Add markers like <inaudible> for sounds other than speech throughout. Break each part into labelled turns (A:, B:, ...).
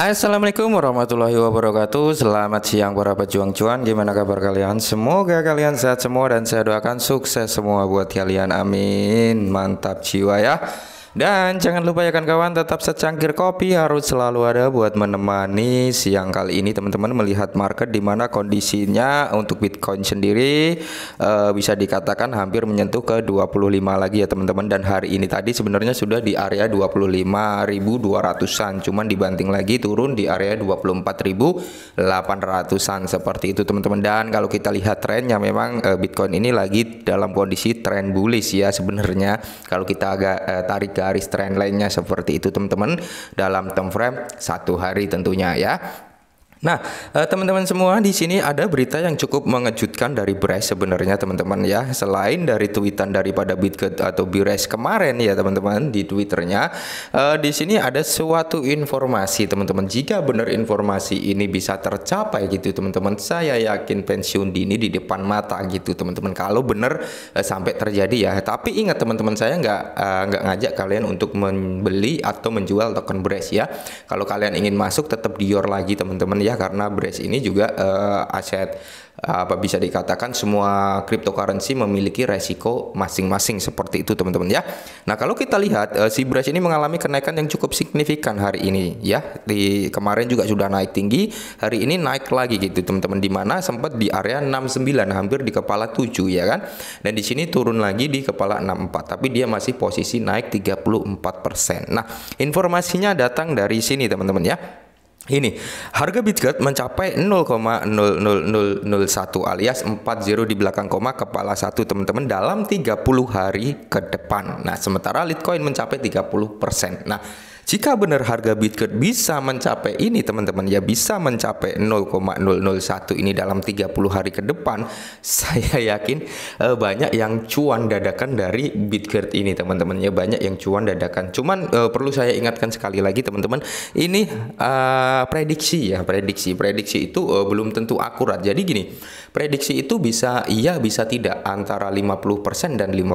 A: Assalamualaikum warahmatullahi wabarakatuh Selamat siang para pejuang cuan Gimana kabar kalian? Semoga kalian sehat semua Dan saya doakan sukses semua buat kalian Amin Mantap jiwa ya dan jangan lupa ya kan kawan tetap secangkir kopi harus selalu ada buat menemani siang kali ini teman-teman melihat market di mana kondisinya untuk Bitcoin sendiri e, bisa dikatakan hampir menyentuh ke 25 lagi ya teman-teman dan hari ini tadi sebenarnya sudah di area 25.200-an cuman dibanting lagi turun di area 24.800-an seperti itu teman-teman dan kalau kita lihat trennya memang e, Bitcoin ini lagi dalam kondisi tren bullish ya sebenarnya kalau kita agak e, tarik garis trendline-nya seperti itu teman-teman dalam time frame satu hari tentunya ya Nah, eh, teman-teman semua di sini ada berita yang cukup mengejutkan dari Bres sebenarnya teman-teman ya. Selain dari tweetan daripada Bitget atau Bires kemarin ya teman-teman di Twitternya, eh, di sini ada suatu informasi teman-teman. Jika benar informasi ini bisa tercapai gitu teman-teman, saya yakin pensiun dini di depan mata gitu teman-teman. Kalau benar eh, sampai terjadi ya. Tapi ingat teman-teman saya nggak nggak ngajak kalian untuk membeli atau menjual token Bres ya. Kalau kalian ingin masuk tetap dior lagi teman-teman ya Ya karena Brace ini juga uh, aset apa bisa dikatakan semua cryptocurrency memiliki resiko masing-masing seperti itu teman-teman ya. Nah kalau kita lihat uh, si Brace ini mengalami kenaikan yang cukup signifikan hari ini ya. Di kemarin juga sudah naik tinggi, hari ini naik lagi gitu teman-teman di mana sempat di area 69 hampir di kepala 7 ya kan. Dan di sini turun lagi di kepala 64 tapi dia masih posisi naik 34%. Nah, informasinya datang dari sini teman-teman ya ini harga Bitget mencapai 0,0001 alias 40 di belakang koma kepala satu teman-teman dalam 30 hari ke depan. Nah, sementara Litecoin mencapai 30%. Nah, jika benar harga Bitcoin bisa mencapai ini teman-teman ya bisa mencapai 0,001 ini dalam 30 hari ke depan <laughs> saya yakin eh, banyak yang cuan dadakan dari Bitcoin ini teman-teman ya banyak yang cuan dadakan. Cuman eh, perlu saya ingatkan sekali lagi teman-teman ini eh, prediksi ya prediksi prediksi itu eh, belum tentu akurat. Jadi gini prediksi itu bisa iya bisa tidak antara 50% dan 50%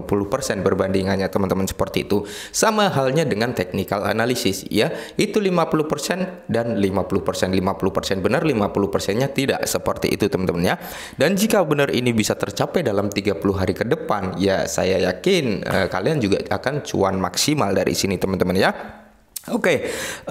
A: perbandingannya teman-teman seperti itu. Sama halnya dengan technical analysis analisis ya itu 50% dan 50% 50% benar 50%-nya tidak seperti itu teman-teman ya dan jika benar ini bisa tercapai dalam 30 hari ke depan ya saya yakin eh, kalian juga akan cuan maksimal dari sini teman-teman ya Oke, okay.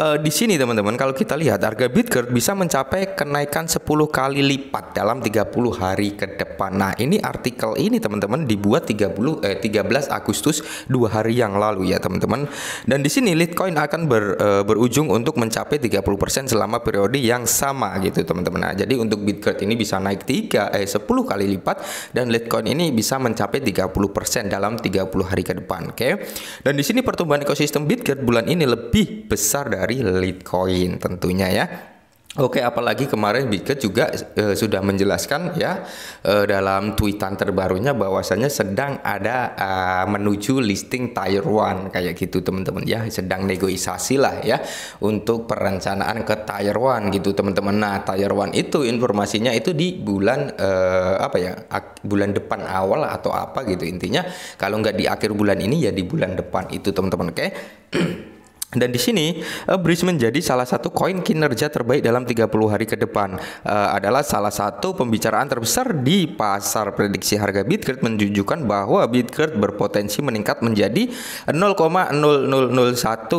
A: uh, eh, di sini teman-teman kalau kita lihat harga Bitcoin bisa mencapai kenaikan 10 kali lipat dalam 30 hari ke depan. Nah, ini artikel ini teman-teman dibuat 30 eh 13 Agustus dua hari yang lalu ya teman-teman. Dan di sini Litecoin akan ber, uh, berujung untuk mencapai 30% selama periode yang sama gitu teman-teman. Nah, jadi untuk Bitcoin ini bisa naik 3 eh 10 kali lipat dan Litecoin ini bisa mencapai 30% dalam 30 hari ke depan, oke. Okay? Dan di sini pertumbuhan ekosistem Bitcoin bulan ini lebih lebih besar dari Litecoin tentunya ya. Oke, apalagi kemarin Bitget juga e, sudah menjelaskan ya e, dalam tweetan terbarunya bahwasannya sedang ada e, menuju listing tier one kayak gitu teman-teman ya, sedang negosiasi lah ya untuk perencanaan ke tier one gitu teman-teman. Nah, tier one itu informasinya itu di bulan e, apa ya? bulan depan awal atau apa gitu intinya. Kalau nggak di akhir bulan ini ya di bulan depan itu teman-teman. Oke. <clears throat> Dan di sini uh, Bridge menjadi salah satu koin kinerja terbaik dalam 30 hari ke depan. Uh, adalah salah satu pembicaraan terbesar di pasar prediksi harga Bitcoin menunjukkan bahwa Bitcoin berpotensi meningkat menjadi 0,0001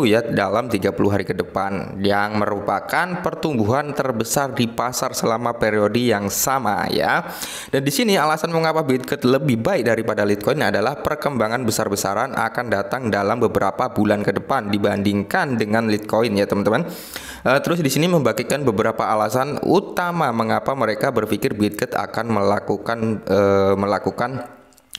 A: ya dalam 30 hari ke depan yang merupakan pertumbuhan terbesar di pasar selama periode yang sama ya. Dan di sini alasan mengapa Bitcoin lebih baik daripada Litecoin adalah perkembangan besar-besaran akan datang dalam beberapa bulan ke depan dibanding dibandingkan dengan Litecoin ya teman-teman. Uh, terus di sini membagikan beberapa alasan utama mengapa mereka berpikir Bitget akan melakukan uh, melakukan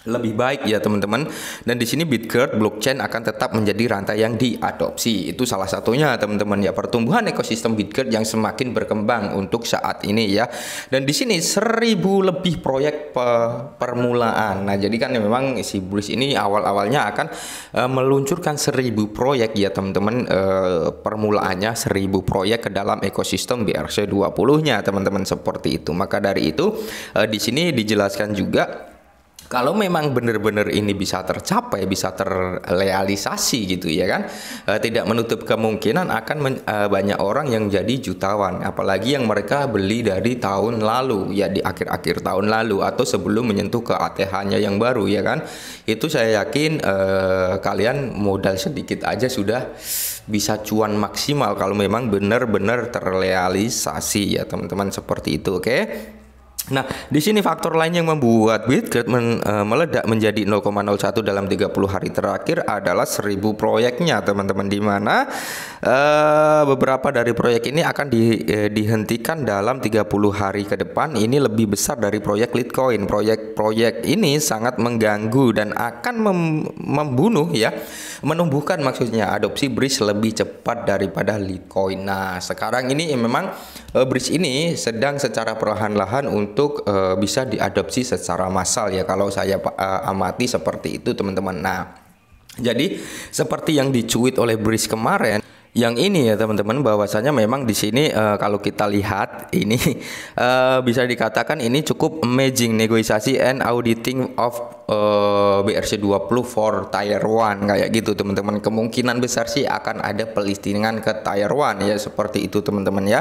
A: lebih baik ya teman-teman. Dan di sini Bitcoin blockchain akan tetap menjadi rantai yang diadopsi. Itu salah satunya teman-teman ya pertumbuhan ekosistem Bitcoin yang semakin berkembang untuk saat ini ya. Dan di sini seribu lebih proyek pe permulaan. Nah jadi kan memang si Bullish ini awal-awalnya akan e, meluncurkan seribu proyek ya teman-teman. E, permulaannya seribu proyek ke dalam ekosistem BRC 20-nya teman-teman seperti itu. Maka dari itu e, di sini dijelaskan juga kalau memang benar-benar ini bisa tercapai, bisa terrealisasi gitu ya kan, e, tidak menutup kemungkinan akan men, e, banyak orang yang jadi jutawan, apalagi yang mereka beli dari tahun lalu, ya di akhir-akhir tahun lalu atau sebelum menyentuh ke ATH-nya yang baru ya kan, itu saya yakin e, kalian modal sedikit aja sudah bisa cuan maksimal kalau memang benar-benar terrealisasi ya teman-teman seperti itu, oke? Okay? Nah, di sini faktor lain yang membuat Bitget men, e, meledak menjadi 0,01 dalam 30 hari terakhir adalah 1000 proyeknya, teman-teman di mana e, beberapa dari proyek ini akan di, e, dihentikan dalam 30 hari ke depan. Ini lebih besar dari proyek Litecoin. Proyek-proyek ini sangat mengganggu dan akan mem membunuh ya menumbuhkan maksudnya adopsi bridge lebih cepat daripada Litecoin. Nah, sekarang ini ya memang uh, bridge ini sedang secara perlahan-lahan untuk eh, bisa diadopsi secara massal ya kalau saya eh, amati seperti itu teman-teman. Nah, jadi seperti yang dicuit oleh Bridge kemarin yang ini ya teman-teman bahwasanya memang di sini uh, kalau kita lihat ini uh, <laughs> bisa dikatakan ini cukup amazing negosiasi and auditing of uh, BRC 20 for tier 1 kayak gitu teman-teman kemungkinan besar sih akan ada pelistingan ke tier 1 ya seperti itu teman-teman ya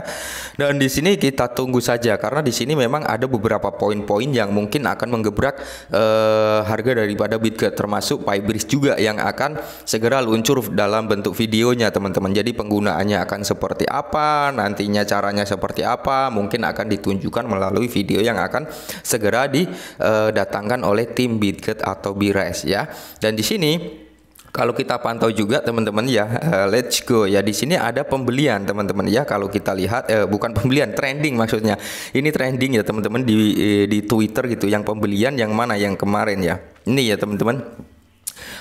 A: dan di sini kita tunggu saja karena di sini memang ada beberapa poin-poin yang mungkin akan menggebrak uh, eh, harga daripada Bitget termasuk Pybridge juga yang akan segera luncur dalam bentuk videonya teman-teman jadi penggunaannya akan seperti apa nantinya caranya seperti apa mungkin akan ditunjukkan melalui video yang akan segera didatangkan eh, oleh tim Bitget bitgrade atau bires ya. Dan di sini kalau kita pantau juga teman-teman ya eh, let's go ya di sini ada pembelian teman-teman ya kalau kita lihat eh, bukan pembelian trending maksudnya ini trending ya teman-teman di eh, di Twitter gitu yang pembelian yang mana yang kemarin ya ini ya teman-teman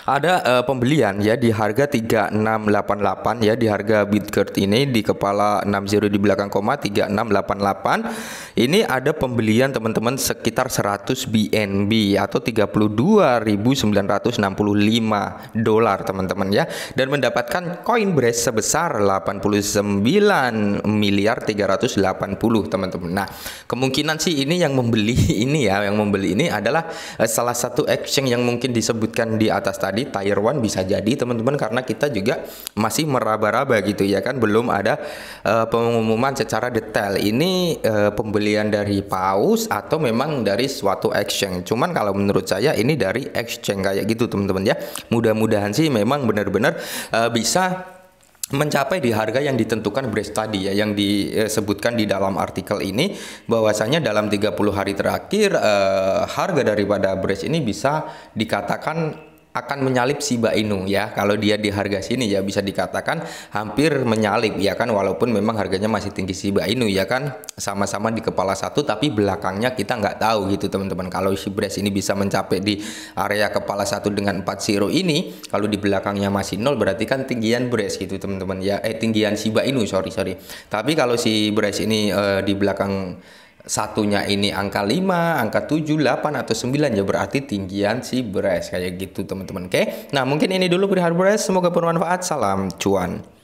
A: ada uh, pembelian ya di harga 3688 ya di harga Bitcoin ini di kepala 60 di belakang koma 3688 ini ada pembelian teman-teman sekitar 100 BNB atau 32.965 dolar teman-teman ya dan mendapatkan coinbase sebesar 89 miliar 380 teman-teman. Nah, kemungkinan sih ini yang membeli <laughs> ini ya, yang membeli ini adalah eh, salah satu exchange yang mungkin disebutkan di atas tadi Tier 1 bisa jadi teman-teman karena kita juga masih meraba-raba gitu ya kan belum ada uh, pengumuman secara detail. Ini uh, pembeli pilihan dari paus atau memang dari suatu exchange. Cuman kalau menurut saya ini dari exchange kayak gitu teman-teman ya. Mudah-mudahan sih memang benar-benar uh, bisa mencapai di harga yang ditentukan brace tadi ya yang disebutkan di dalam artikel ini bahwasanya dalam 30 hari terakhir eh, harga daripada brace ini bisa dikatakan akan menyalip Shiba Inu ya. Kalau dia di harga sini ya bisa dikatakan hampir menyalip ya kan walaupun memang harganya masih tinggi Shiba Inu ya kan. Sama-sama di kepala satu tapi belakangnya kita nggak tahu gitu teman-teman. Kalau si Shibres ini bisa mencapai di area kepala satu dengan 4 siro ini kalau di belakangnya masih nol berarti kan tinggian Bres gitu teman-teman ya. Eh tinggian Shiba Inu sorry sorry. Tapi kalau si Bres ini eh, di belakang satunya ini angka 5, angka 7, 8 atau 9 ya berarti tinggian si beras kayak gitu teman-teman. Oke. Nah, mungkin ini dulu perihal beras, semoga bermanfaat. Salam cuan.